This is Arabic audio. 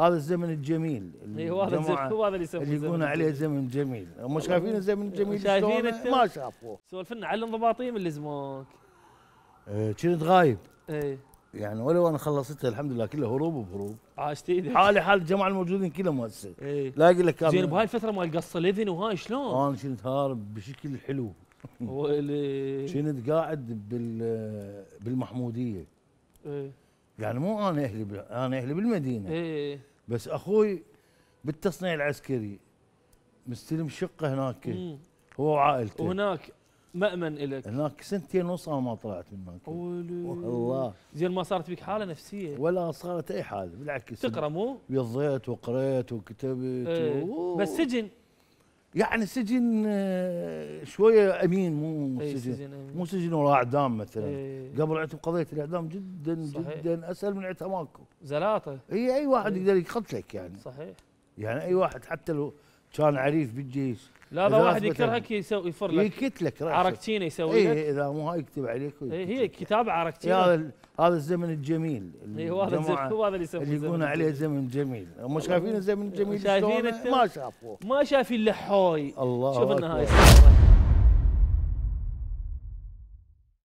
هذا الزمن الجميل هو هذا هذا اللي يسمونه اللي يقولون عليه زمن جميل هم شايفين الزمن الجميل شايفين ما شافوه سولف لنا على الانضباطيه من الزموك آه، كنت غايب اي يعني ولو انا خلصتها الحمد لله كلها هروب وبهروب عاشت ايدك حالي حال الجماعه الموجودين كلهم هسه اي لا اقول لك زين بهاي الفتره مال قص الاذن وهاي شلون؟ انا كنت هارب بشكل حلو ويلي كنت قاعد بال بالمحموديه ايه يعني مو انا اهلي ب... انا اهلي بالمدينه إيه. بس اخوي بالتصنيع العسكري مستلم شقه هناك مم. هو وعائلته وهناك مأمن لك هناك سنتين ونص انا ما طلعت من هناك والله زين ما صارت بك حاله نفسيه ولا صارت اي حاله بالعكس تقرا مو؟ وضيت وقريت وكتبت ايه. و... بس سجن يعني سجن آه، شويه امين مو إيه، سجن, سجن أمين. مو سجن ولا اعدام مثلا أي. قبل عندهم قضيه الاعدام جدا صحيح. جدا اسهل من اعتمادكم زلاطه اي اي واحد أي. يقدر يقتلك يعني صحيح يعني اي واحد حتى لو كان عريف بالجيش لا اذا واحد يكرهك يسوي يفر إيه، لك يكتلك عركتينه يسوي إيه لك اي اذا مو هاي يكتب عليك إيه، هي كتابه عركتينه هذا هذا الزمن الجميل إيه، هو هذا الزمن هو هذا اللي يسمونه اللي يقولون عليه زمن جميل هم شايفين الزمن الجميل شايفين ما شافوه ما شايفين لحوي الله شوف النهايه